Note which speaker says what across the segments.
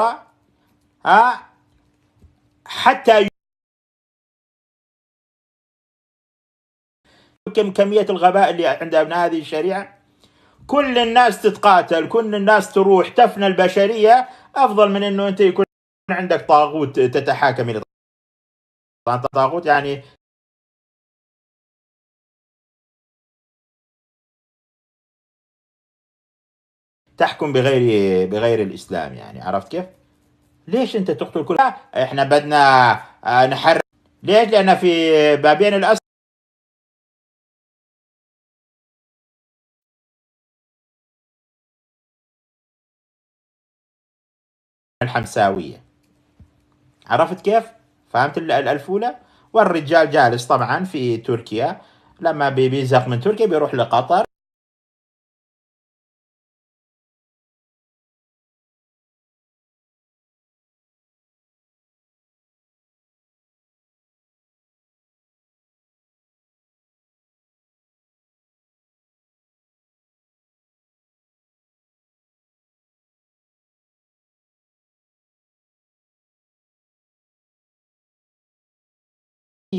Speaker 1: ها حتى كم كمية الغباء اللي عند أبناء هذه الشريعة
Speaker 2: كل الناس تتقاتل كل الناس تروح تفنى البشرية أفضل
Speaker 3: من أنه أنت يكون عندك طاغوت تتحاكم إلى طاغوت يعني تحكم بغير بغير الاسلام يعني عرفت كيف؟
Speaker 1: ليش انت تقتل كل احنا بدنا آه، نحرر ليش؟ لان في بابين الاسد
Speaker 3: الحمساويه عرفت كيف؟ فهمت الفوله؟ والرجال جالس طبعا في تركيا لما بيزق من تركيا بيروح لقطر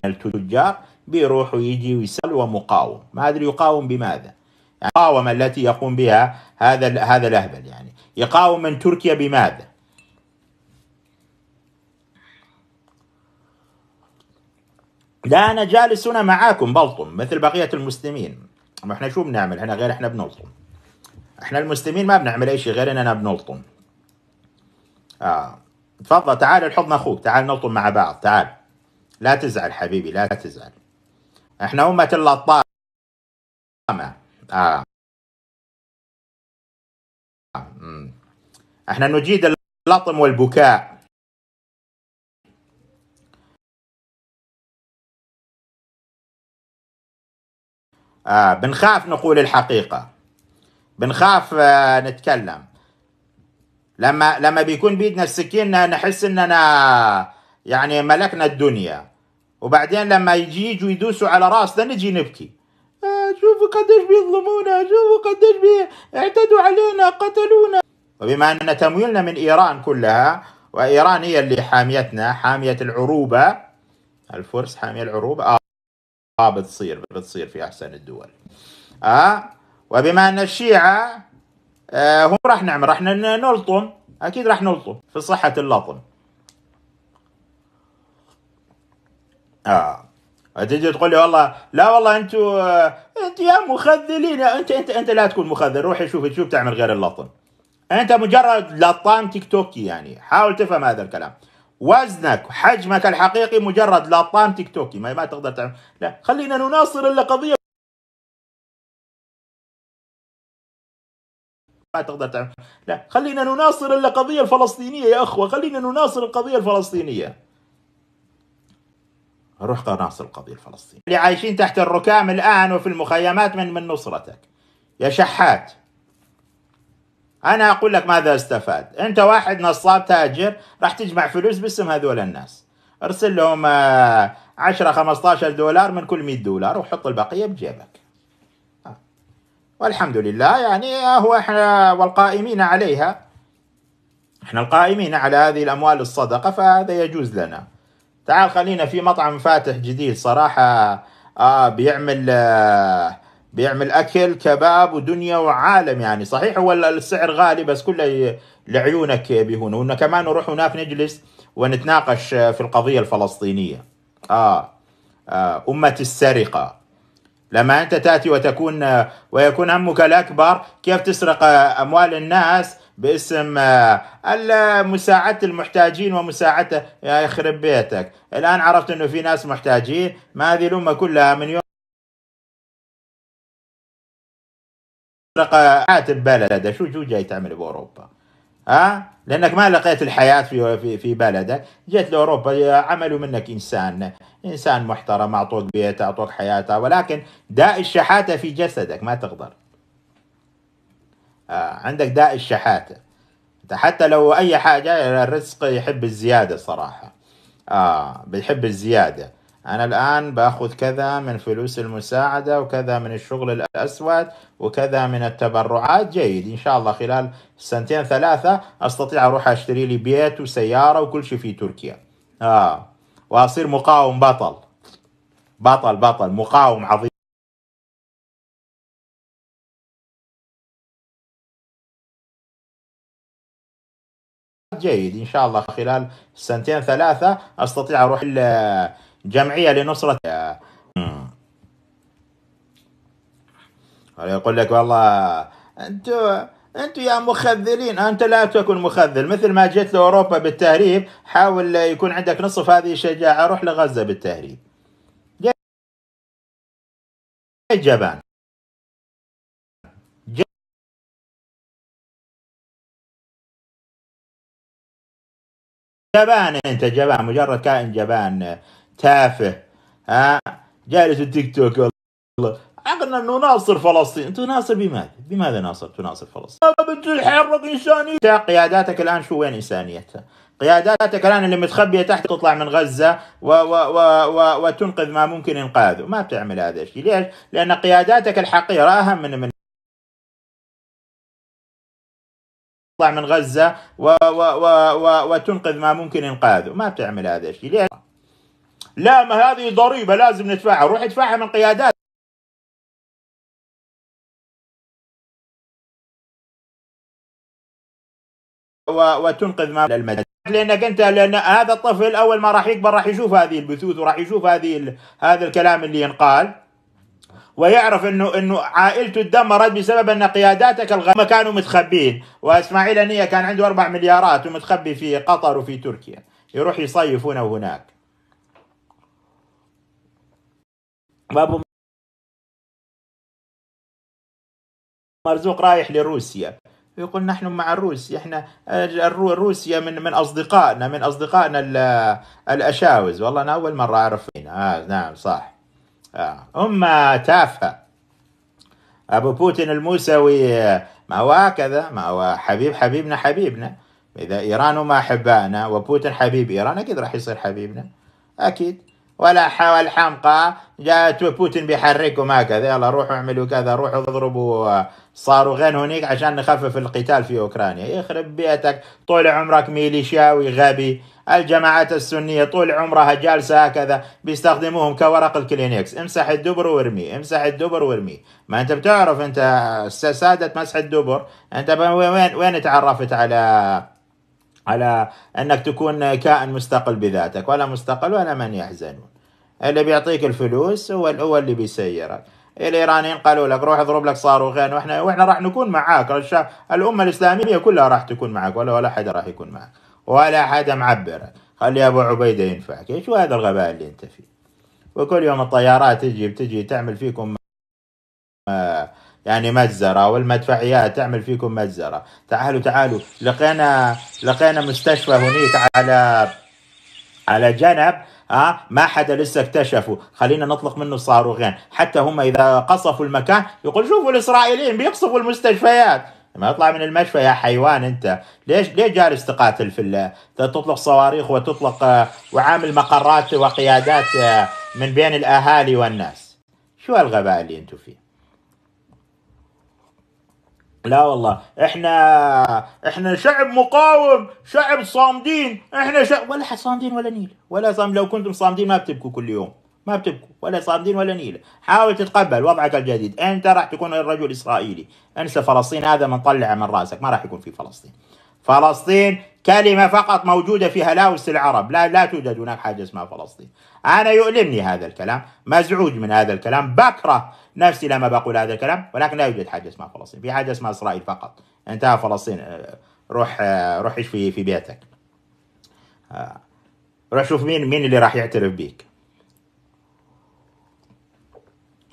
Speaker 3: التجار بيروح ويجي ويسال ومقاوم ما أدري يقاوم بماذا يعني
Speaker 2: المقاومة التي يقوم بها هذا هذا الأهبل يعني يقاوم من تركيا بماذا لا أنا جالس هنا معاكم بلطم مثل بقية المسلمين ما احنا شو بنعمل احنا غير احنا بنلطم احنا المسلمين ما بنعمل اي شيء غير اننا بنلطم اه تفضل تعال الحضن اخوك تعال نلطم مع بعض تعال لا تزعل حبيبي
Speaker 3: لا تزعل احنا أمة اللطامة آه. احنا نجيد اللطم والبكاء آه بنخاف نقول الحقيقة
Speaker 1: بنخاف آه نتكلم لما لما بيكون
Speaker 2: بيدنا السكين نحس اننا يعني ملكنا الدنيا وبعدين لما يجي يجوا يدوسوا على راسنا نجي نبكي آه، شوفوا قديش بيظلمونا شوفوا قديش اعتدوا علينا قتلونا وبما أن تمويلنا من إيران كلها وإيران هي اللي حاميتنا حامية العروبة الفرس حامية العروبة آه, آه بتصير بتصير في أحسن الدول آه وبما أن الشيعة آه هم راح نعمل راح نلطم أكيد راح نلطم في صحة اللطم اه تجي تقول لي والله لا والله انتوا آه، انت يا مخذلين انت انت انت لا تكون مخذل روح شوف شوف تعمل غير اللطن انت مجرد لطام تيك توكي يعني حاول تفهم هذا الكلام وزنك حجمك الحقيقي مجرد لطام تيك توكي ما,
Speaker 3: ما تقدر تعمل لا خلينا نناصر الا قضيه ما تقدر تعمل لا خلينا نناصر الا قضيه الفلسطينيه
Speaker 2: يا اخوه خلينا نناصر القضيه الفلسطينيه روح قناص القضية الفلسطينية اللي عايشين تحت الركام الآن وفي المخيمات من من نصرتك يا شحات أنا أقول لك ماذا استفاد أنت واحد نصاب تاجر راح تجمع فلوس باسم هذول الناس ارسل لهم 10 آه، 15 دولار من كل 100 دولار وحط البقية بجيبك آه. والحمد لله يعني آه، هو احنا والقائمين عليها احنا القائمين على هذه الأموال الصدقة فهذا يجوز لنا تعال خلينا في مطعم فاتح جديد صراحة آه بيعمل آه بيعمل اكل كباب ودنيا وعالم يعني صحيح هو السعر غالي بس كله لعيونك بهون وانه كمان نروح هناك نجلس ونتناقش آه، في القضيه الفلسطينيه اه, آه امه السرقه لما انت تاتي وتكون آه، ويكون همك الاكبر كيف تسرق آه، اموال الناس باسم آه،
Speaker 1: مساعدة المحتاجين ومساعدة يا يخرب بيتك الآن عرفت أنه في ناس محتاجين ما هذه الأمة كلها من يوم رقعات بلده شو شو جاي تعمل بأوروبا ها لانك ما لقيت
Speaker 2: الحياه في في, في بلدك جيت لاوروبا عملوا منك انسان انسان محترم اعطوك بيت اعطوك حياته ولكن داء الشحاته في جسدك ما تقدر آه، عندك داء الشحاتة انت حتى لو اي حاجة الرزق يحب الزيادة صراحة اه بيحب الزيادة انا الان باخذ كذا من فلوس المساعدة وكذا من الشغل الاسود وكذا من التبرعات جيد ان شاء الله خلال سنتين ثلاثة استطيع اروح اشتري لي
Speaker 1: بيت وسيارة وكل شيء في تركيا اه واصير مقاوم بطل
Speaker 3: بطل بطل مقاوم عظيم جيد ان شاء الله خلال سنتين ثلاثه استطيع اروح الجمعيه لنصره
Speaker 2: يقول أمم. لك والله انتوا انتوا يا مخذلين انت لا تكن مخذل مثل ما جيت
Speaker 1: لاوروبا بالتهريب حاول يكون عندك نصف هذه الشجاعه روح لغزه بالتهريب
Speaker 3: جبان جبان انت جبان مجرد كائن جبان تافه
Speaker 2: ها جالس التيك توك والله عقلنا انه ناصر فلسطين انت ناصر بماذا؟ بماذا ناصر؟ تناصر فلسطين؟ بتحرك انسانيتها قياداتك الان شو وين انسانيتها؟ قياداتك الان اللي متخبيه تحت تطلع من غزه و و و و وتنقذ
Speaker 1: ما ممكن انقاذه، ما بتعمل هذا الشيء، ليش؟ لان قياداتك الحقيره اهم من من تطلع من غزة و و و و وتنقذ ما ممكن إنقاذه ما بتعمل هذا الشيء ليه؟ لا ما هذه ضريبة
Speaker 3: لازم ندفعها روح ادفعها من قيادات و... وتنقذ ما
Speaker 1: للمدينة لانك انت لان هذا الطفل اول ما راح يكبر راح يشوف هذه البثوث وراح يشوف هذه ال...
Speaker 2: هذا الكلام اللي ينقال ويعرف انه انه عائلته تدمرت بسبب ان قياداتك الغربيه كانوا متخبين واسماعيل هنيه كان عنده 4 مليارات ومتخبي في
Speaker 1: قطر وفي تركيا يروح يصيف هنا وهناك وابو مرزوق رايح لروسيا يقول نحن مع الروس احنا روسيا من
Speaker 2: من اصدقائنا من اصدقائنا الاشاوز والله انا اول مره اعرف آه نعم صح آه. أمة تافهة أبو بوتين الموسوي آه، ما هو هكذا ما هو حبيب حبيبنا حبيبنا إذا إيران وما أحبائنا وبوتين حبيب إيران أكيد راح يصير حبيبنا أكيد ولا حول حمقى جاءت بوتين بيحركهم هكذا يلا روحوا اعملوا كذا روحوا اضربوا آه، صاروا غين هناك عشان نخفف القتال في اوكرانيا يخرب بيتك طول عمرك ميليشياوي غبي الجماعات السنيه طول عمرها جالسه هكذا بيستخدموهم كورق الكلينكس امسح الدبر وارميه امسح الدبر وارميه ما انت بتعرف انت ساده مسح الدبر انت وين وين تعرفت على على أنك تكون كائن مستقل بذاتك ولا مستقل ولا من يحزنون اللي بيعطيك الفلوس هو هو اللي بيسيرك الايرانيين قالوا لك روح اضرب لك صاروخين واحنا واحنا راح نكون معاك الامه الاسلاميه كلها راح تكون معك ولا ولا حدا راح يكون معك ولا حدا معبرك خلي ابو عبيده ينفعك ايش هذا الغباء اللي انت فيه وكل يوم الطيارات تجي بتجي تعمل فيكم يعني مجزرة والمدفعية تعمل فيكم مجزرة تعالوا تعالوا لقينا لقينا مستشفى هنيك على على جنب آه ما حدا لسه اكتشفه خلينا نطلق منه صاروخين حتى هم إذا قصفوا المكان يقول شوفوا الإسرائيليين بيقصفوا المستشفيات ما اطلع من المشفى يا حيوان انت ليش ليه جالس تقاتل في تطلق صواريخ وتطلق وعامل مقرات وقيادات من بين الاهالي والناس شو هالغباء اللي انتم فيه لا والله احنا احنا شعب مقاوم شعب صامدين احنا شعب ولا صامدين ولا نيل ولا صام لو كنتم صامدين ما بتبكوا كل يوم ما بتبكوا ولا صامدين ولا نيله حاول تتقبل وضعك الجديد انت راح تكون رجل اسرائيلي انسى فلسطين هذا من طلع من راسك ما راح يكون في فلسطين فلسطين كلمة فقط موجودة في هلاوس العرب لا لا توجد هناك حاجة اسمها فلسطين أنا يؤلمني هذا الكلام مزعوج من هذا الكلام بكره نفس إلى ما بقول هذا الكلام ولكن لا يوجد حاجة اسمها فلسطين في حاجة اسمها إسرائيل فقط انتهى فلسطين آه، روح آه، روح ايش في في بيتك آه، روح شوف مين مين اللي راح يعترف بيك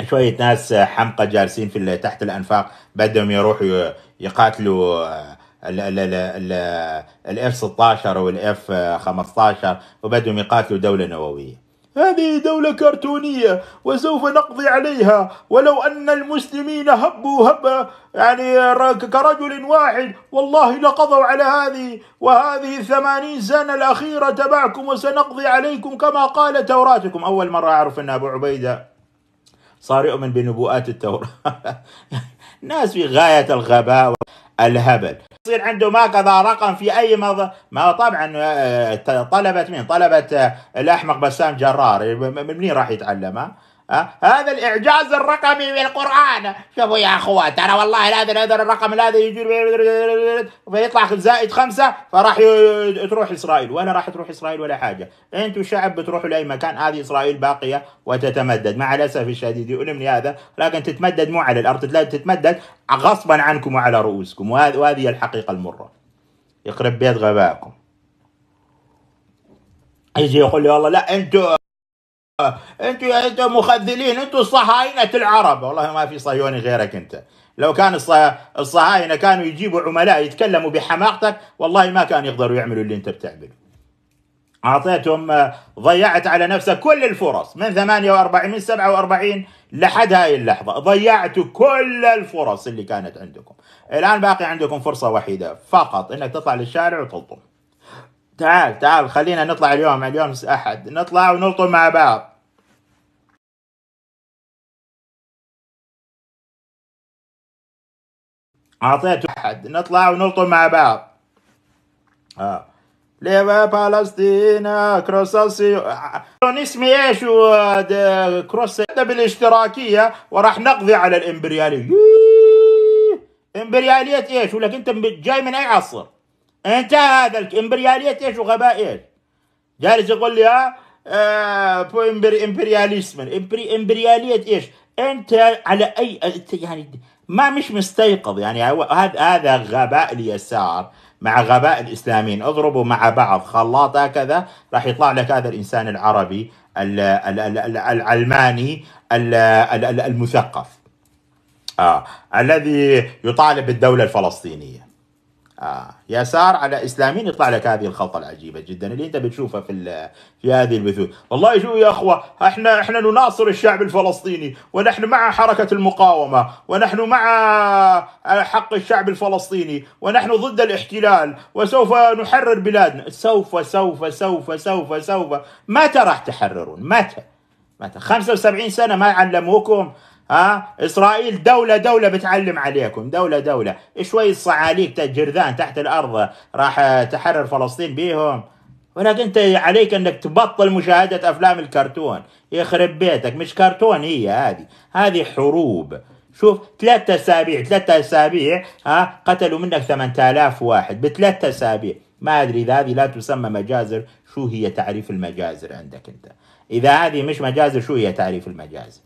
Speaker 2: شوية ناس حمقى جالسين في تحت الأنفاق بدهم يروحوا يقاتلوا الاف 16 والاف 15 وبدهم يقاتلوا دولة نووية هذه دولة كرتونية وسوف نقضي عليها ولو أن المسلمين هبوا هبة يعني كرجل واحد والله لقضوا على هذه وهذه الثمانين سنة الأخيرة تبعكم وسنقضي عليكم كما قال توراتكم أول مرة أعرف أن أبو عبيدة صار يؤمن بنبوءات التوراة ناس في غاية الغباء الهبل يصير عنده ما قضى رقم في اي مض... ما طبعا آه، طلبت مين؟ طلبت الاحمق آه، بسام جرار منين راح يتعلمها؟ هذا الاعجاز الرقمي بالقران شوفوا يا اخوان ترى والله هذا هذا الرقم هذا يجي فيطلع زائد خمسه فراح تروح اسرائيل ولا راح تروح اسرائيل ولا حاجه انتم شعب بتروحوا لاي مكان هذه اسرائيل باقيه وتتمدد مع الاسف الشديد يؤلمني هذا لكن تتمدد مو على الارض تتمدد غصبا عنكم وعلى رؤوسكم وهذه هي الحقيقه المره يخرب بيت غبائكم يجي يقول لي والله لا انتوا انتوا انتوا مخذلين انتوا صهاينه العرب والله ما في صهيوني غيرك انت لو كان الصهاينه كانوا يجيبوا عملاء يتكلموا بحماقتك والله ما كان يقدروا يعملوا اللي انت بتعمله اعطيتهم ضيعت على نفسك كل الفرص من 48 من 47 لحد هاي اللحظه ضيعت كل الفرص اللي كانت عندكم الان باقي عندكم فرصه وحيده فقط انك تطلع للشارع وتلطم
Speaker 3: تعال تعال خلينا نطلع اليوم اليوم أحد نطلع ونلطم مع بعض أعطيته أحد نطلع ونلطم مع بعض آه.
Speaker 2: ليفا فلسطين كروس اسمي ايش كروس بالاشتراكيه وراح نقضي على الامبرياليه امبرياليه ايش ولك انت جاي من اي عصر انتهى هذا الامبرياليه ايش وغباء ايش جالس يقول لي ها آه، آه، بو امبرياليزم امبرياليه ايش انت على اي يعني ما مش مستيقظ يعني هذا هذا غباء اليسار مع غباء الاسلاميين اضربوا مع بعض خلاط هكذا راح يطلع لك هذا الانسان العربي العلماني المثقف آه. الذي يطالب بالدوله الفلسطينيه آه يسار على اسلاميين يطلع لك هذه الخلطه العجيبه جدا اللي انت بتشوفها في في هذه البثوث، والله شو يا اخوه احنا احنا نناصر الشعب الفلسطيني ونحن مع حركه المقاومه ونحن مع آه، حق الشعب الفلسطيني ونحن ضد الاحتلال وسوف نحرر بلادنا، سوف سوف سوف سوف سوف متى راح تحررون؟ متى؟ متى؟ 75 سنه ما علموكم ها اسرائيل دولة دولة بتعلم عليكم دولة دولة شوي صعاليك جرذان تحت الارض راح تحرر فلسطين بيهم ولكن انت عليك انك تبطل مشاهدة افلام الكرتون يخرب بيتك مش كرتون هي هذه هذه حروب شوف ثلاثة اسابيع ثلاثة اسابيع ها قتلوا منك 8000 واحد بثلاثة اسابيع ما ادري اذا هذه لا تسمى مجازر شو هي تعريف المجازر عندك انت اذا هذه مش مجازر شو هي تعريف المجازر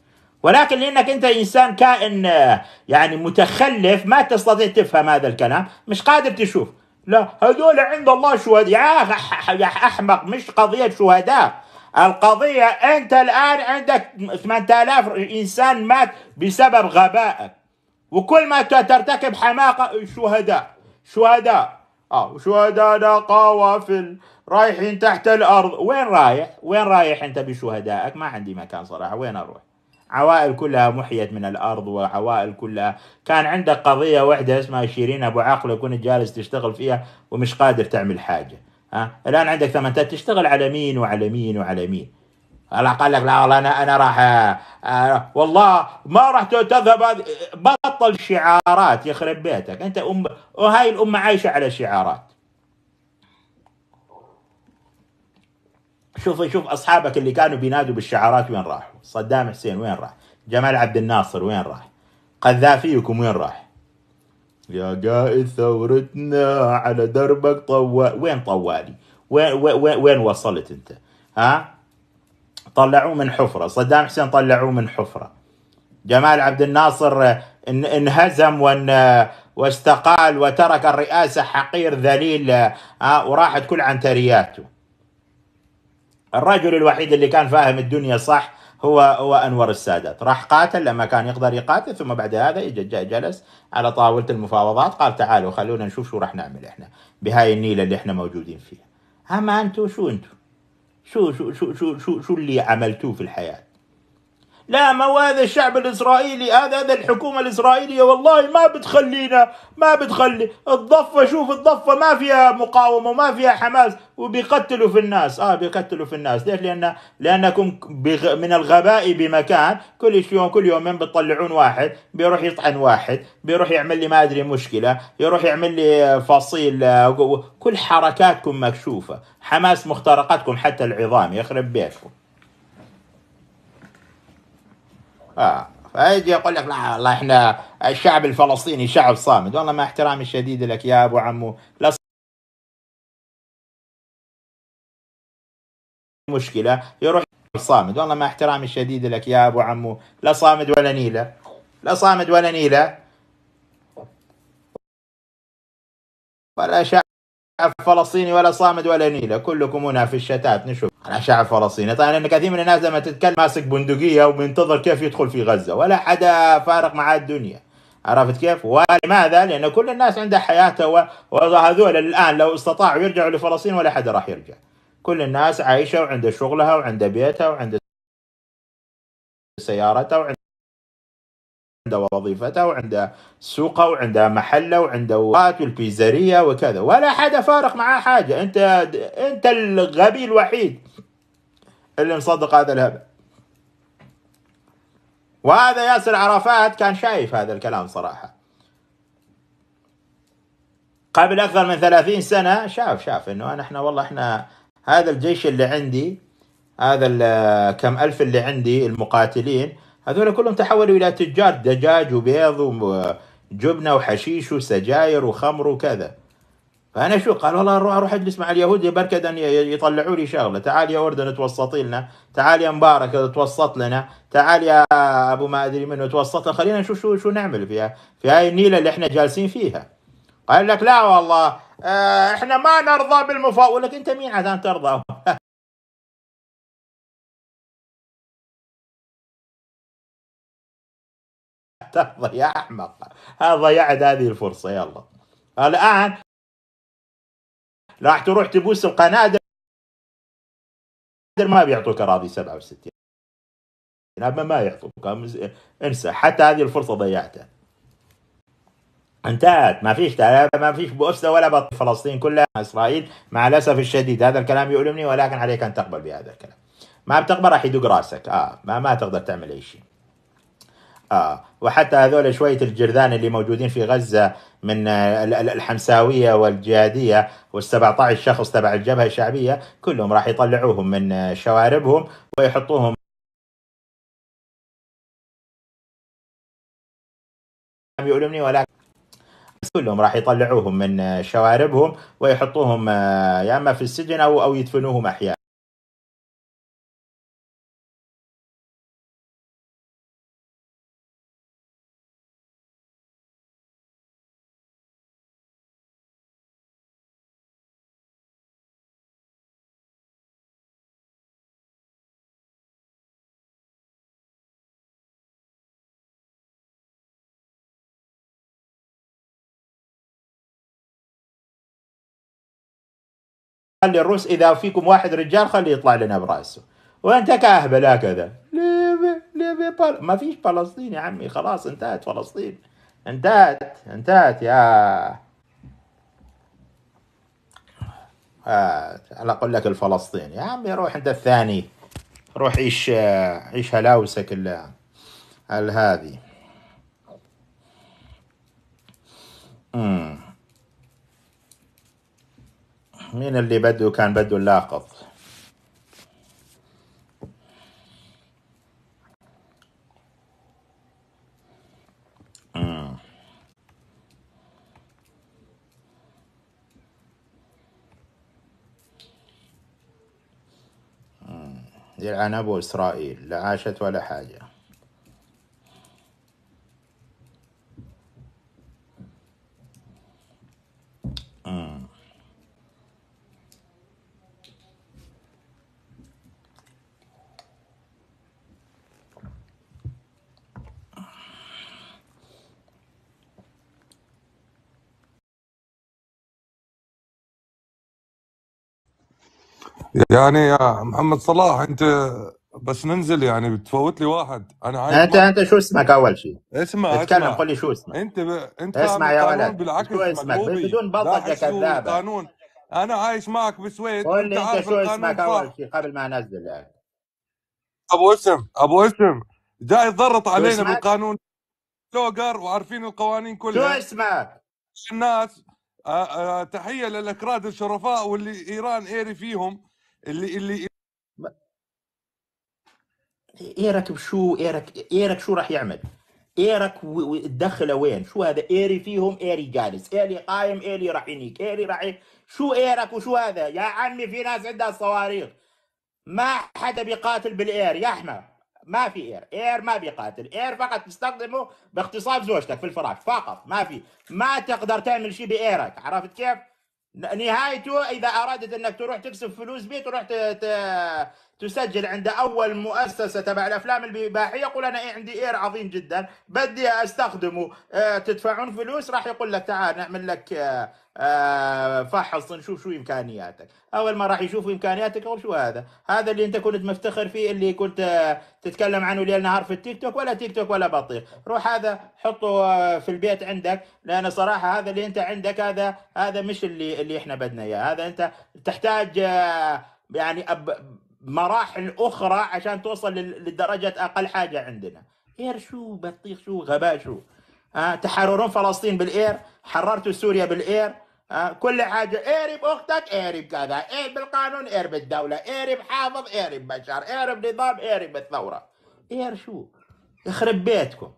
Speaker 2: ولكن لأنك أنت إنسان كائن آه، يعني متخلف ما تستطيع تفهم هذا الكلام مش قادر تشوف لا هذول عند الله شهداء يا أحمق مش قضية شهداء القضية أنت الآن عندك 8000 إنسان مات بسبب غبائك وكل ما ترتكب حماقة شهداء شهداء اه شهداء قوافل رايحين تحت الأرض وين رايح وين رايح أنت بشهدائك ما عندي مكان صراحة وين أروح عوائل كلها محيت من الارض وعوائل كلها كان عندك قضيه واحده اسمها شيرين ابو عقله كنت جالس تشتغل فيها ومش قادر تعمل حاجه ها الان عندك ثمانينات تشتغل على مين وعلى مين وعلى مين الله قال لك لا والله انا انا راح أه والله ما راح تذهب بطل شعارات يخرب بيتك انت ام وهاي الامه عايشه على شعارات شوف شوف اصحابك اللي كانوا بينادوا بالشعارات وين راحوا؟ صدام حسين وين راح؟ جمال عبد الناصر وين راح؟ قذافيكم وين راح؟ يا قائد ثورتنا على دربك طوال وين طوالي؟ وين وين وين وصلت انت؟ ها؟ طلعوه من حفره، صدام حسين طلعوه من حفره. جمال عبد الناصر انهزم وان واستقال وترك الرئاسه حقير ذليل ها وراحت كل عنترياته. الرجل الوحيد اللي كان فاهم الدنيا صح هو هو انور السادات راح قاتل لما كان يقدر يقاتل ثم بعد هذا جلس على طاوله المفاوضات قال تعالوا خلونا نشوف شو راح نعمل احنا بهاي النيله اللي احنا موجودين فيها اما انتم شو انتم شو شو شو شو شو, شو اللي عملتوه في الحياه لا ما هو هذا الشعب الاسرائيلي هذا هذا الحكومه الاسرائيليه والله ما بتخلينا ما بتخلي الضفه شوف الضفه ما فيها مقاومه وما فيها حماس وبيقتلوا في الناس اه بيقتلوا في الناس ليش لان لانكم بغ... من الغباء بمكان كل يوم كل يومين بتطلعون واحد بيروح يطعن واحد بيروح يعمل لي ما ادري مشكله يروح يعمل لي فصيل آه، كل حركاتكم مكشوفه حماس مخترقتكم حتى العظام يخرب بيتكم آه. فيجي يقول لك لا والله احنا الشعب الفلسطيني شعب
Speaker 1: صامد والله مع احترامي الشديد لك يا ابو عمو لا مشكله يروح صامد والله مع احترامي الشديد لك يا ابو عمو لا صامد ولا نيله لا صامد ولا نيله ولا شعب فلسطيني ولا صامد ولا
Speaker 2: نيله كلكم هنا في الشتات نشوف على شعب فلسطيني طبعا ان كثير من الناس لما تتكلم ماسك بندقيه وبينتظر كيف يدخل في غزه ولا حدا فارق معاه الدنيا عرفت كيف؟ ولماذا؟ لان كل الناس عندها حياتها وهذول الان لو استطاعوا يرجعوا لفلسطين ولا حدا
Speaker 1: راح يرجع. كل الناس عايشه وعندها شغلها وعندها بيتها وعندها سيارتها وعندها عندها وظيفتها وعندها سوقها
Speaker 2: وعندها محله وعندها وقات والبيزاريه وكذا ولا حدا فارق معاه حاجه انت انت الغبي الوحيد اللي مصدق هذا الهبل وهذا ياسر عرفات كان شايف هذا الكلام صراحة قبل أكثر من ثلاثين سنة شاف شاف إنه أنا إحنا والله إحنا هذا الجيش اللي عندي هذا كم ألف اللي عندي المقاتلين هذول كلهم تحولوا إلى تجار دجاج وبيض وجبنة وحشيش وسجاير وخمر وكذا فانا شو قال والله اروح اروح اجلس مع اليهود ان يطلعوا لي شغله تعال يا اردن توسطي لنا تعال يا مبارك توسط لنا تعال يا ابو ما ادري منه توسط خلينا نشوف شو شو نعمل فيها في هاي النيله اللي احنا
Speaker 1: جالسين فيها قال لك لا والله آه، احنا ما نرضى بالمفاوض لك انت
Speaker 3: مين عشان ترضى ترضى يا احمق هذا ضيعت هذه الفرصه يلا الان راح تروح تبوس القنادر ما بيعطوك اراضي 67
Speaker 1: ما ما يعطوك انسى حتى هذه الفرصه ضيعتها
Speaker 2: انتهت ما فيش ما فيش بؤسة ولا بطل فلسطين كلها اسرائيل مع الاسف الشديد هذا الكلام يؤلمني ولكن عليك ان تقبل بهذا الكلام ما بتقبل راح يدق راسك اه ما ما تقدر تعمل اي شيء آه وحتى هذول شوية الجرذان اللي موجودين في غزة من آه، الحمساوية والجهادية وال17 شخص تبع الجبهة
Speaker 3: الشعبية كلهم راح يطلعوهم من آه، شواربهم ويحطوهم لم يؤلمني ولكن
Speaker 1: كلهم راح يطلعوهم من آه، شواربهم ويحطوهم يا اما في السجن
Speaker 3: او او يدفنوهم احياء خلي الروس اذا فيكم واحد رجال خليه يطلع لنا براسه وانت كاهبل هكذا
Speaker 2: ما فيش فلسطين يا عمي خلاص انتهت فلسطين انتهت انتهت يا آه انا اقول لك الفلسطين يا عمي روح انت الثاني روح عيش آه، عيش هلاوسك ال هذه امم مين اللي بده كان بده اللاقط يلعن أبو إسرائيل لا عاشت ولا حاجة
Speaker 3: يعني يا محمد صلاح انت بس ننزل يعني بتفوت
Speaker 4: لي واحد انا عايز انت انت شو اسمك اول شيء؟ اسمع اتكلم قول لي شو اسمك انت ب... انت اسمع يا ولد بالعكس شو اسمك بدون بطل يا كذاب انا عايش معك بالسويد قول لي انت, انت شو اسمك اول شيء قبل ما انزل يعني. ابو اسم ابو اسم جاي يضرط علينا بالقانون لوجر وعارفين القوانين كلها شو اسمك؟ الناس آه، آه، تحيه للاكراد الشرفاء واللي ايران ايري فيهم اللي اللي
Speaker 2: ايرك بشو ايرك ايرك شو راح يعمل؟ ايرك تدخله وين؟ شو هذا ايري فيهم ايري جالس، ايري قايم ايري راح ينيك، ايري راح ي... شو ايرك وشو هذا؟ يا عمي في ناس عندها صواريخ ما حدا بيقاتل بالاير يا احمد ما في اير، اير ما بيقاتل، اير فقط تستخدمه باغتصاب زوجتك في الفراش فقط ما في، ما تقدر تعمل شيء بايرك، عرفت كيف؟ نهايته اذا ارادت انك تروح تكسب فلوس بيه تروح تسجل عند اول مؤسسه تبع الافلام الاباحيه يقول انا عندي اير عظيم جدا بدي استخدمه آه، تدفعون فلوس راح يقول لك تعال نعمل لك آه، آه، فحص نشوف شو امكانياتك اول ما راح يشوفوا امكانياتك او شو هذا هذا اللي انت كنت مفتخر فيه اللي كنت آه، تتكلم عنه ليل نهار في التيك توك ولا تيك توك ولا بطيخ روح هذا حطه آه، في البيت عندك لان صراحه هذا اللي انت عندك هذا هذا مش اللي اللي احنا بدنا اياه هذا انت تحتاج يعني أب مراحل اخرى عشان توصل لدرجه اقل حاجه عندنا اير شو بطيخ شو غباء شو آه تحررون فلسطين بالاير حررتوا سوريا بالاير كل حاجة اعرف أختك اعرف كذا اعرف بالقانون اعرف الدولة اعرف حافظ اعرف بشر اعرف نظام اعرف الثورة اير شو يخرب بيتكم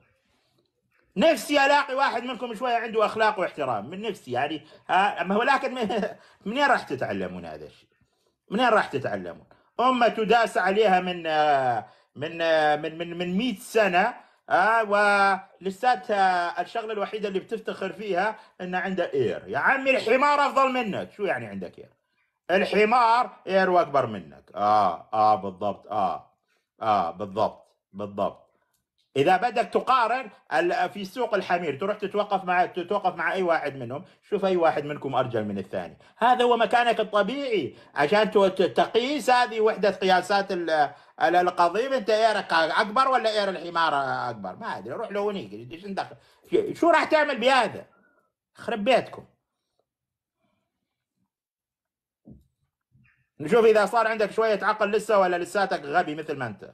Speaker 2: نفسي الاقي واحد منكم شويه عنده اخلاق واحترام من نفسي يعني ها ما هو لكن منين راح تتعلمون هذا الشيء؟ منين راح تتعلمون؟ امه تداس عليها من آه، آه، من من من, من 100 سنه آه ولساتها آه، الشغله الوحيده اللي بتفتخر فيها ان عنده اير يا عمي الحمار افضل منك شو يعني عندك اير الحمار اير واكبر منك اه اه بالضبط اه اه بالضبط بالضبط اذا بدك تقارن في سوق الحمير تروح تتوقف مع تتوقف مع اي واحد منهم شوف اي واحد منكم ارجل من الثاني هذا هو مكانك الطبيعي عشان تقيس هذه وحده قياسات القضيب انت ايرك اكبر ولا اير الحمار اكبر ما ادري روح له هنيك شو راح تعمل بهذا خرب بيتكم نشوف اذا صار عندك شويه عقل لسه ولا لساتك غبي مثل ما انت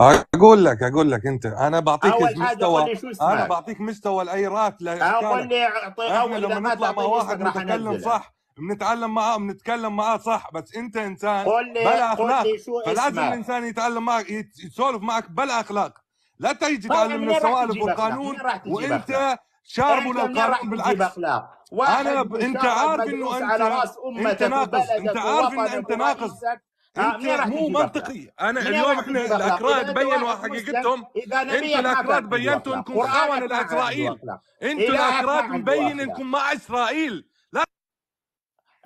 Speaker 4: اقول لك اقول لك انت انا بعطيك مستوى انا بعطيك مستوى الايرات اول أه، اول لما نطلع مع واحد نتكلم صح بنتعلم معاه بنتكلم معاه صح بس انت انسان بلا اخلاق فلازم الانسان يتعلم معك يتسولف معك بلا اخلاق لا تيجي تعلمنا السوالف والقانون وانت شارب للقانون بالعكس انا انت عارف انه انت على راس امتك انت ناقص انت عارف ان انت ناقص آه، مو منطقي انا اليوم احنا الاكراد بينوا حقيقتهم انتم الاكراد بينتوا انكم خونه لاسرائيل انتم الاكراد مبين انكم مع اسرائيل لا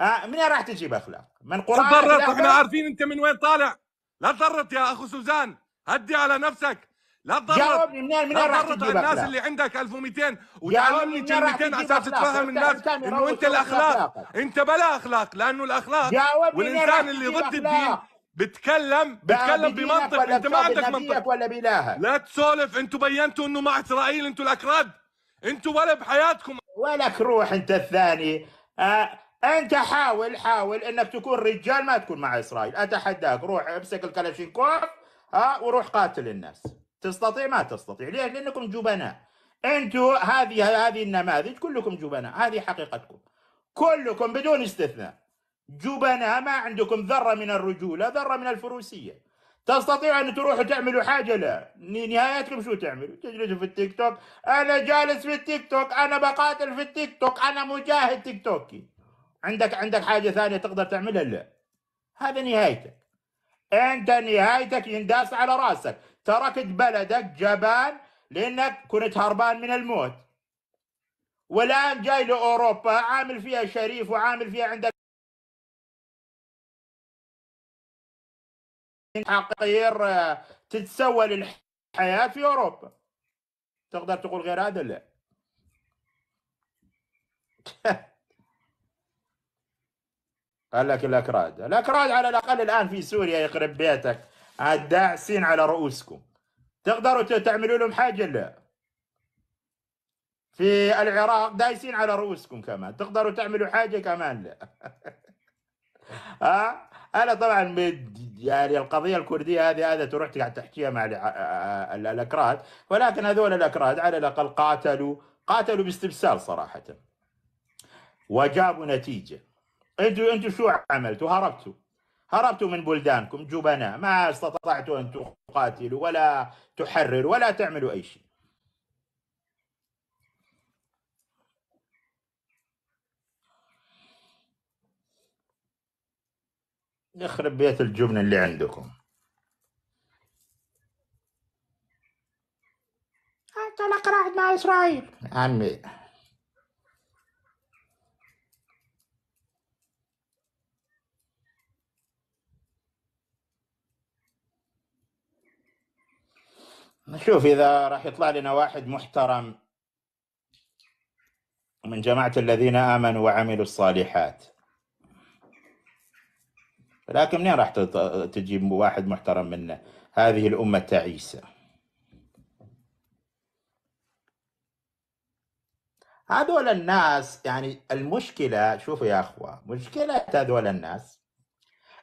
Speaker 4: آه من راح تجيب اخلاق؟ من قران احنا عارفين انت من وين طالع لا تضرط يا اخو سوزان هدي على نفسك لا تضرب منين منين راح تجيب الناس اللي عندك 1200 وتعلمني كلمتين على اساس تفهم الناس انه انت الاخلاق انت بلا اخلاق لانه الاخلاق والانسان اللي ضد الدين بتكلم بتكلم بمنطق انت ما عندك منطق
Speaker 2: ولا بلاها
Speaker 4: لا تسولف انتوا بينتوا انه مع اسرائيل انتوا الاكراد انتوا ولا بحياتكم ولك روح
Speaker 2: انت الثاني
Speaker 4: آه انت حاول حاول انك تكون رجال
Speaker 2: ما تكون مع اسرائيل اتحداك روح امسك الكلاشينكوف ها آه وروح قاتل الناس تستطيع ما تستطيع ليه لانكم جبناء انتم هذه هذه النماذج كلكم جبناء هذه حقيقتكم كلكم بدون استثناء جبناء ما عندكم ذره من الرجوله ذره من الفروسيه تستطيعوا ان تروحوا تعملوا حاجه لا نهايتكم شو تعملوا تجلسوا في التيك توك انا جالس في التيك توك انا بقاتل في التيك توك انا مجاهد تيك توكي عندك عندك حاجه ثانيه تقدر تعملها لا هذا نهايتك انت نهايتك ينداس على راسك تركت بلدك جبان لأنك كنت هربان من الموت والآن
Speaker 3: جاي لأوروبا عامل فيها شريف وعامل فيها عندك حقير آه، تتسوى
Speaker 1: للحياة في أوروبا تقدر تقول غير هذا لا
Speaker 2: قال لك الأكراد الأكراد على الأقل الآن في سوريا يخرب بيتك الداعسين على رؤوسكم تقدروا تعملوا لهم حاجة لا في العراق دايسين على رؤوسكم كمان تقدروا تعملوا حاجة كمان لا ها آه؟ انا طبعا يعني القضيه الكرديه هذه هذا تروح قاعد تحكيها مع آه، آه، الاكراد ولكن هذول الاكراد على الاقل قاتلوا قاتلوا باستبسال صراحه وجابوا نتيجه انتوا انتوا شو عملتوا؟ هربتوا هربتوا من بلدانكم جبناء ما استطعتوا أن تقاتلوا ولا
Speaker 1: تحرروا ولا تعملوا أي شيء
Speaker 2: يخرب بيت الجبن اللي عندكم انت قاعد مع اسرائيل عمي نشوف اذا راح يطلع لنا واحد محترم من جماعه الذين امنوا وعملوا الصالحات لكن منين راح تجيب واحد محترم من هذه الامه التعيسه هذول الناس يعني المشكله شوفوا يا اخوه مشكله هذول الناس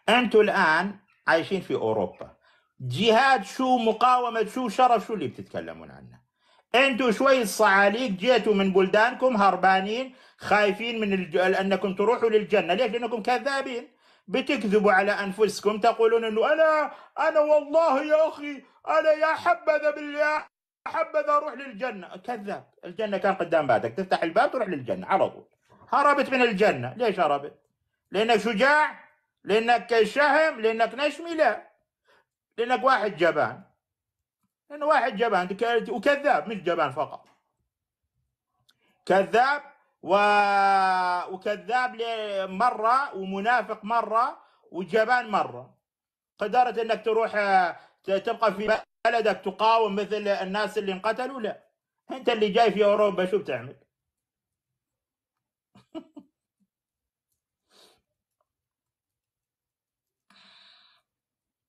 Speaker 2: انتم الان عايشين في اوروبا جهاد شو مقاومة شو شرف شو اللي بتتكلمون عنه انتوا شوي صعاليك جيتوا من بلدانكم هربانين خايفين من الج... انكم تروحوا للجنة ليش لانكم كذابين بتكذبوا على انفسكم تقولون انه انا انا والله يا اخي انا يا حبذا بالله حبذا اروح للجنة كذاب الجنة كان قدام بابك تفتح الباب تروح للجنة على طول هربت من الجنة ليش هربت لانك شجاع لانك شهم لانك نشمي لا لانك واحد جبان لانه واحد جبان وكذاب مش جبان فقط كذاب و... وكذاب مره ومنافق مره وجبان مره قدرت انك تروح تبقى في بلدك تقاوم مثل الناس اللي انقتلوا لا انت اللي جاي في اوروبا شو بتعمل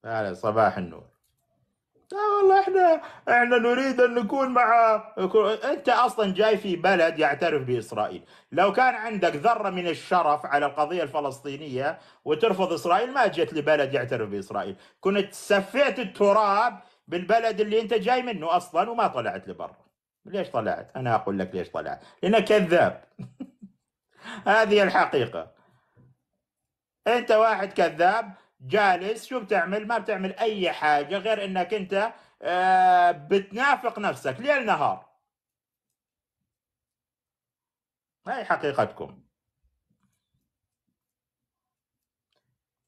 Speaker 2: على صباح النور
Speaker 3: لا والله احنا
Speaker 2: احنا نريد ان نكون مع انت اصلا جاي في بلد يعترف باسرائيل، لو كان عندك ذره من الشرف على القضيه الفلسطينيه وترفض اسرائيل ما جيت لبلد يعترف باسرائيل، كنت سفيت التراب بالبلد اللي انت جاي منه اصلا وما طلعت لبرا. ليش طلعت؟ انا اقول لك ليش طلعت؟ لانك كذاب. هذه الحقيقه. انت واحد كذاب جالس شو بتعمل ما بتعمل اي حاجه غير انك انت آه، بتنافق نفسك ليل نهار هاي حقيقتكم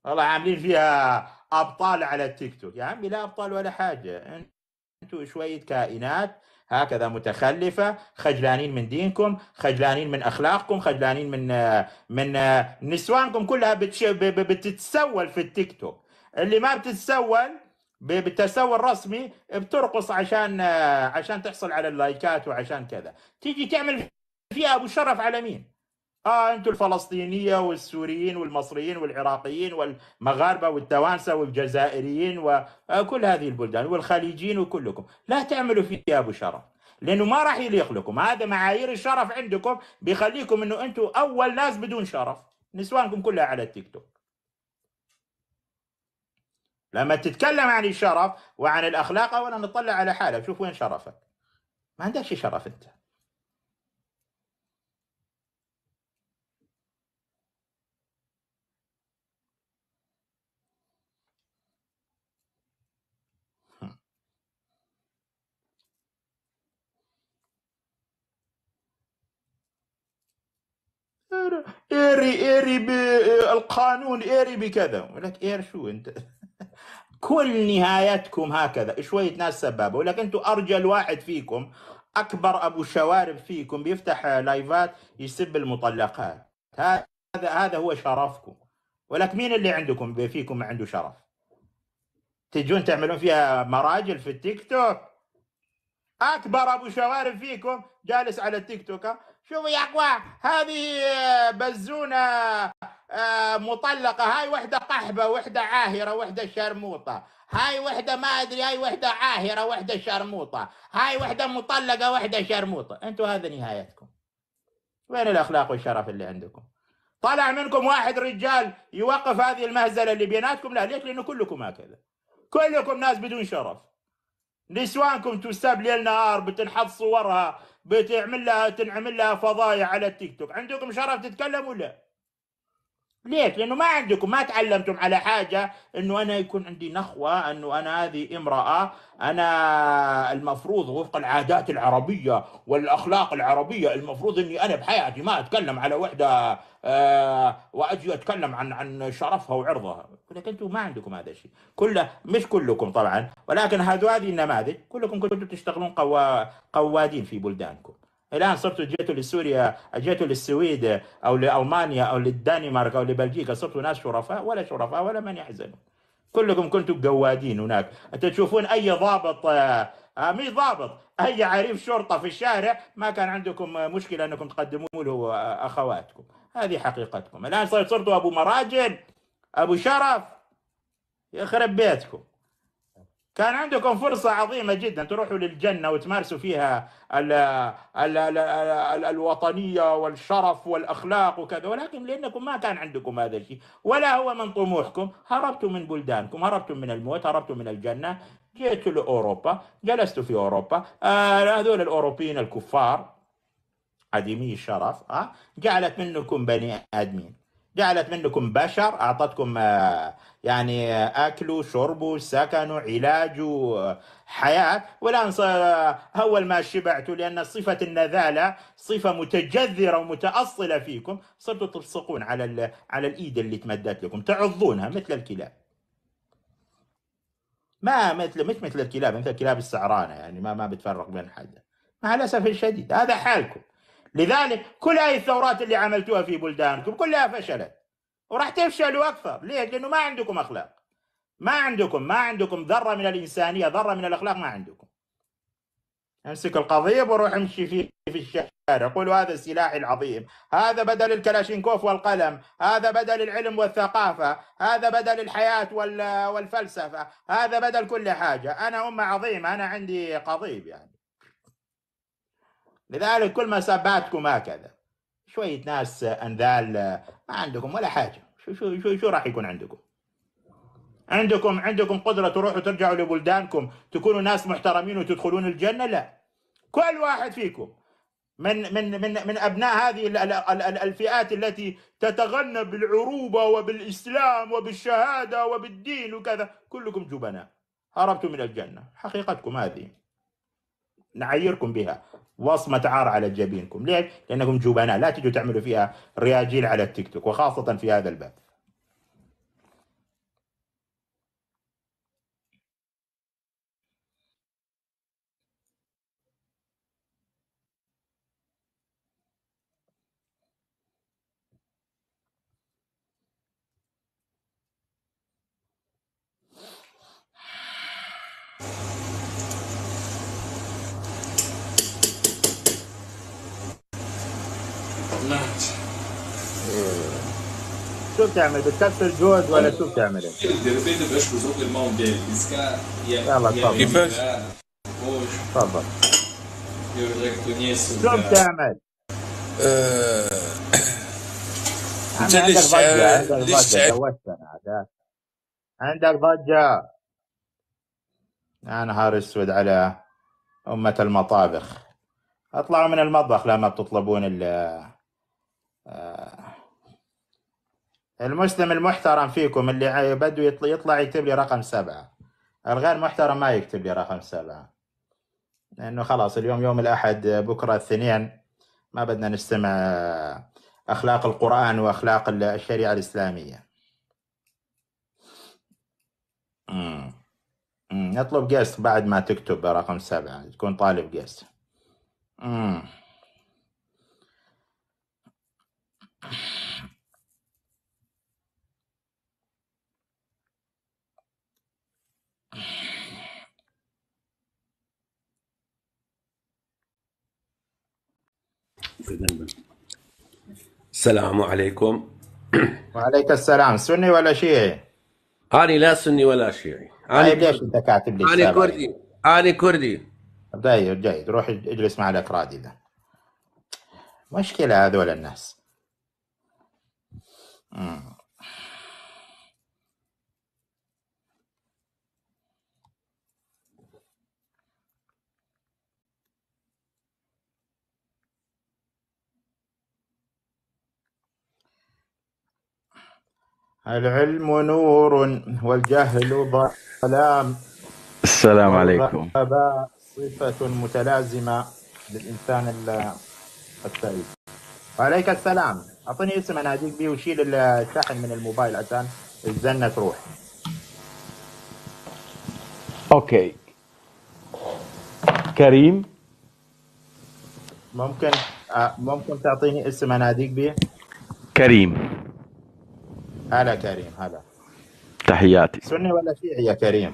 Speaker 2: والله عاملين فيها ابطال على التيك توك يا عمي لا ابطال ولا حاجه انتوا شويه كائنات هكذا متخلفة خجلانين من دينكم خجلانين من أخلاقكم خجلانين من من نسوانكم كلها بتتسول في التيك توك اللي ما بتتسول بالتسول الرسمي بترقص عشان عشان تحصل على اللايكات وعشان كذا تيجي تعمل فيها ابو شرف على مين اه انتوا الفلسطينيه والسوريين والمصريين والعراقيين والمغاربه والتوانسه والجزائريين وكل آه، هذه البلدان والخليجيين وكلكم لا تعملوا في ابو شرف لانه ما راح يليق لكم هذا معايير الشرف عندكم بيخليكم انه انتم اول ناس بدون شرف نسوانكم كلها على التيك توك لما تتكلم عن الشرف وعن الاخلاق اولا نطلع على حالك شوف وين شرفك ما عندكش شرف انت إيري إيري بالقانون إيري بكذا لك اير شو انت كل نهايتكم هكذا شوية ناس سبابة ولك انتم ارجل واحد فيكم اكبر ابو شوارب فيكم بيفتح لايفات يسب المطلقات هذا هذا هو شرفكم ولك مين اللي عندكم فيكم عنده شرف تجون تعملون فيها مراجل في التيك توك اكبر ابو شوارب فيكم جالس على التيك توك شوفوا يا اخوان هذه آه، بزونه آه، مطلقه هاي وحده قحبه وحده عاهره وحده شرموطه هاي وحده ما ادري هاي وحده عاهره وحده شرموطه هاي وحده مطلقه وحده شرموطه انتوا هذا نهايتكم وين الاخلاق والشرف اللي عندكم طلع منكم واحد رجال يوقف هذه المهزله اللي بيناتكم لا ليش لانه كلكم هكذا كلكم ناس بدون شرف نسوانكم تساب ليل نهار بتنحط صورها بتعمل لها تنعمل لها فضايح على التيك توك عندكم شرف تتكلموا ولا ليش؟ لانه ما عندكم ما تعلمتم على حاجه انه انا يكون عندي نخوه انه انا هذه امراه انا المفروض وفق العادات العربيه والاخلاق العربيه المفروض اني انا بحياتي ما اتكلم على وحده آه واجي اتكلم عن عن شرفها وعرضها، لكن انتم ما عندكم هذا الشيء، كله مش كلكم طبعا ولكن هذه النماذج كلكم كنتم تشتغلون قوا قوادين في بلدانكم. الان صرتوا جيتوا لسوريا جيتوا للسويد او لالمانيا او للدنمارك او لبلجيكا صرتوا ناس شرفاء ولا شرفاء ولا من يحزنون كلكم كنتم قوادين هناك انت تشوفون اي ضابط آه، مي ضابط اي عريف شرطه في الشارع ما كان عندكم مشكله انكم تقدموا له آه، اخواتكم هذه حقيقتكم الان صرتوا ابو مراجل ابو شرف يخرب بيتكم كان عندكم فرصة عظيمة جدا تروحوا للجنة وتمارسوا فيها ال ال ال الـ الوطنية والشرف والأخلاق وكذا ولكن لأنكم ما كان عندكم هذا الشيء ولا هو من طموحكم هربتم من بلدانكم هربتم من الموت هربتم من الجنة جئتوا لأوروبا جلست في أوروبا آه هذول الأوروبيين الكفار عديمي الشرف آه جعلت منكم بني آدمين جعلت منكم بشر اعطتكم آه، يعني آه، اكلوا شربوا سكنوا علاجوا حياه والان اول ما شبعتوا لان صفه النذاله صفه متجذره ومتاصله فيكم صرتوا تلصقون على على الايد اللي تمدت لكم تعضونها مثل الكلاب ما مثل مش مثل الكلاب مثل الكلاب السعرانه يعني ما ما بتفرق بين حد مع الاسف الشديد هذا حالكم لذلك كل هاي الثورات اللي عملتوها في بلدانكم كلها فشلت وراح تفشلوا اكثر ليه؟ لانه ما عندكم اخلاق ما عندكم ما عندكم ذره من الانسانيه ذره من الاخلاق ما عندكم امسك القضيب وروح امشي في في الشارع قولوا هذا السلاح العظيم هذا بدل الكلاشينكوف والقلم هذا بدل العلم والثقافة هذا بدل الحياة والفلسفة هذا بدل كل حاجة أنا أمة عظيمة أنا عندي قضيب يعني لذلك كل ما سباتكم هكذا شوية ناس أنذال آه، ما عندكم ولا حاجة شو شو شو, شو راح يكون عندكم عندكم عندكم قدرة تروحوا ترجعوا لبلدانكم تكونوا ناس محترمين وتدخلون الجنة لا كل واحد فيكم من من من من ابناء هذه الفئات التي تتغنى بالعروبه وبالاسلام وبالشهاده وبالدين وكذا كلكم جبناء هربتم من الجنه حقيقتكم هذه نعيركم بها وصمة عار على جبينكم ليه؟ لأنكم جبناء لا تجوا تعملوا فيها رياجيل على التيك توك وخاصة في هذا الباب بتعمل بتكسر جوز ولا شو بتعمل؟
Speaker 4: الدربين باش بزوج المونديال اسكا يلا تفضل كيفاش؟
Speaker 2: تفضل شو بتعمل؟ انت آه، ليش آه، ليش عندك ضجة يا نهار اسود على أمة المطابخ اطلعوا من المطبخ لما بتطلبون ال المسلم المحترم فيكم اللي بده يطلع, يطلع يكتب لي رقم سبعة الغير محترم ما يكتب لي رقم سبعة لأنه خلاص اليوم يوم الأحد بكرة الاثنين ما بدنا نستمع أخلاق القرآن وأخلاق الشريعة الإسلامية نطلب قيس بعد ما تكتب رقم سبعة تكون طالب قيس
Speaker 4: السلام عليكم
Speaker 2: وعليك السلام سني ولا شيعي؟
Speaker 4: أنا لا سني ولا شيعي أنا طيب، ليش أنت كاتب لي أنا كردي أنا كردي
Speaker 2: جيد طيب، جيد روح اجلس مع الأكراد إذا مشكلة هذول الناس مم. العلم نور والجهل ظلام
Speaker 5: السلام عليكم
Speaker 2: صفة متلازمة للإنسان السعيد وعليك السلام أعطني اسم أنا أجيك بيه وشيل الشحن من الموبايل عشان الزنة تروح
Speaker 5: أوكي كريم
Speaker 2: ممكن آه، ممكن تعطيني اسم أناديك به كريم هلا كريم هلا تحياتي سني ولا شيعي يا كريم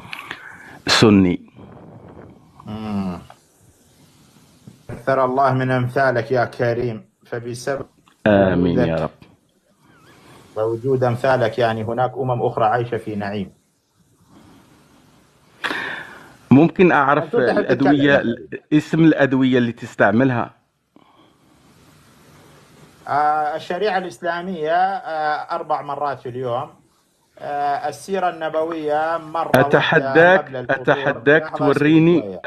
Speaker 5: سني امم
Speaker 2: أكثر الله من أمثالك يا كريم فبسبب
Speaker 5: آمين يا رب
Speaker 2: ووجود أمثالك يعني هناك أمم أخرى عايشة في
Speaker 1: نعيم
Speaker 5: ممكن أعرف الأدوية اسم الأدوية اللي تستعملها
Speaker 2: آه، الشريعة الإسلامية آه، أربع مرات في اليوم آه، السيرة النبوية مرة أتحداك طيب. أتحداك
Speaker 5: توريني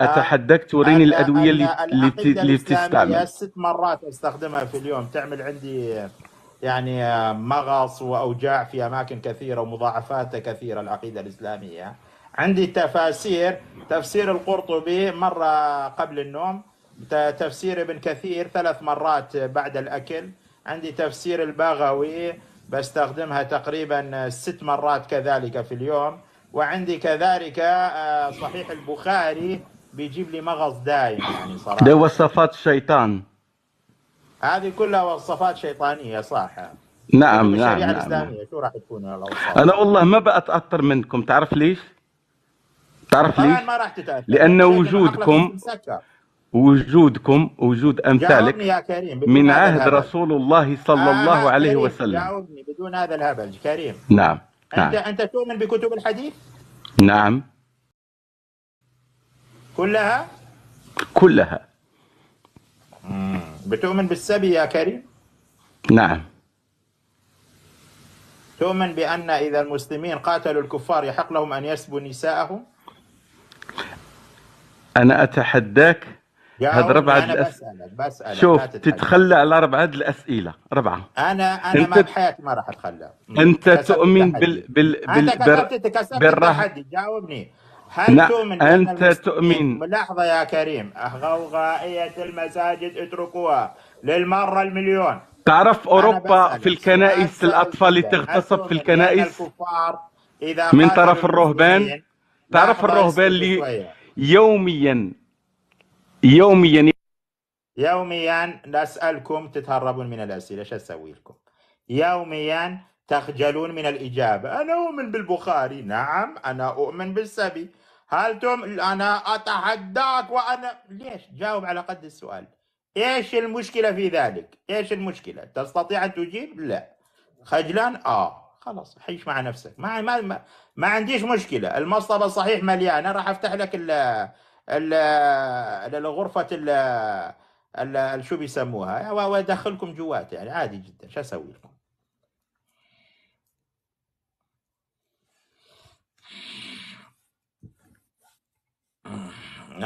Speaker 5: أتحداك توريني الأدوية اللي اللي بتستعمل
Speaker 2: ست مرات أستخدمها في اليوم تعمل عندي يعني مغص وأوجاع في أماكن كثيرة ومضاعفات كثيرة العقيدة الإسلامية عندي تفاسير تفسير القرطبي مرة قبل النوم تفسير ابن كثير ثلاث مرات بعد الأكل عندي تفسير الباغوي بستخدمها تقريبا ست مرات كذلك في اليوم وعندي كذلك آه، صحيح البخاري بيجيب لي مغص دايم يعني صراحه دي
Speaker 5: وصفات الشيطان
Speaker 2: هذه كلها وصفات شيطانيه صح نعم
Speaker 5: نعم الشريعه نعم. الاسلاميه
Speaker 2: شو راح تكون انا
Speaker 5: والله ما بتاثر منكم تعرف ليش؟ تعرف ليش؟ ما
Speaker 2: راح تتاثر لان وجودكم
Speaker 5: وجودكم وجود امثالك يا
Speaker 2: كريم من عهد
Speaker 5: رسول الله صلى آه الله عليه كريم. وسلم
Speaker 2: جاوبني بدون هذا الهبل كريم
Speaker 5: نعم انت نعم.
Speaker 2: انت تؤمن بكتب الحديث؟ نعم كلها؟
Speaker 5: كلها مم.
Speaker 2: بتؤمن بالسبي يا كريم؟ نعم تؤمن بأن إذا المسلمين قاتلوا الكفار يحق لهم أن يسبوا نساءهم؟
Speaker 5: أنا أتحداك هذا ربعة أنا الأس... بسألك
Speaker 2: بسألك شوف تتخلى
Speaker 5: على ربعة الأسئلة ربعة أنا أنا انت... ما بحياتي ما راح أتخلى أنت تؤمن بال بال بال بالراحة
Speaker 2: جاوبني هل لا. نعم، تؤمن أنت تؤمن لحظة يا كريم غوغائية المساجد اتركوها للمرة
Speaker 5: المليون تعرف أوروبا في الكنائس الأطفال اللي تغتصب في الكنائس
Speaker 2: إذا من طرف الرهبان
Speaker 5: تعرف الرهبان اللي يوميا يوميا
Speaker 2: يوميا نسألكم تتهربون من الأسئلة شو أسوي لكم يوميا تخجلون من الإجابة أنا أؤمن بالبخاري نعم أنا أؤمن بالسبي هل تم أنا أتحداك وأنا ليش جاوب على قد السؤال إيش المشكلة في ذلك إيش المشكلة تستطيع أن تجيب لا خجلان آه خلاص حيش مع نفسك ما ما ما, ما عنديش مشكله المصطبه صحيح مليانه راح افتح لك ال الغرفه شو بيسموها وادخلكم جوات يعني عادي جدا شو اسوي لكم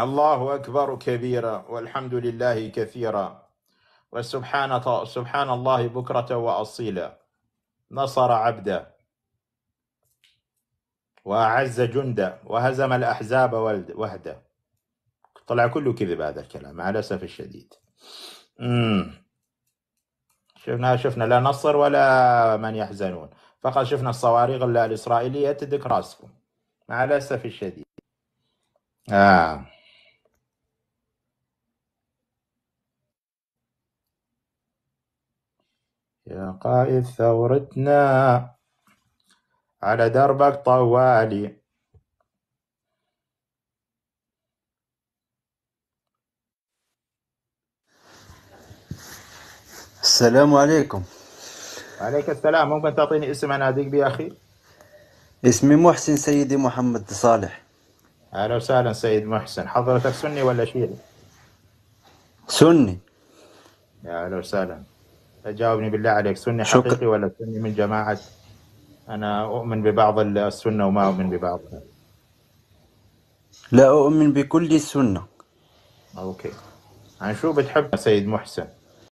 Speaker 2: الله اكبر كبيرا والحمد لله كثيرا وسبحان سبحان الله بكره واصيلا نصر عبدا واعز جندا وهزم الاحزاب وحده طلع كله كذب هذا الكلام مع الأسف الشديد مم. شفنا شفنا لا نصر ولا من يحزنون فقط شفنا الصواريخ الإسرائيلية تدك راسكم مع الأسف الشديد آه. يا قائد ثورتنا على دربك طوالي السلام عليكم وعليك السلام ممكن تعطيني اسم اناديك به اخي
Speaker 5: اسمي محسن سيدي محمد صالح
Speaker 2: اهلا وسهلا سيد محسن حضرتك سني ولا شيعي سني يا اهلا وسهلا جاوبني بالله عليك سني حقيقي شكرا. ولا سني من جماعه انا اؤمن ببعض السنه وما اؤمن ببعضها لا اؤمن بكل السنه اوكي عن شو بتحب سيد محسن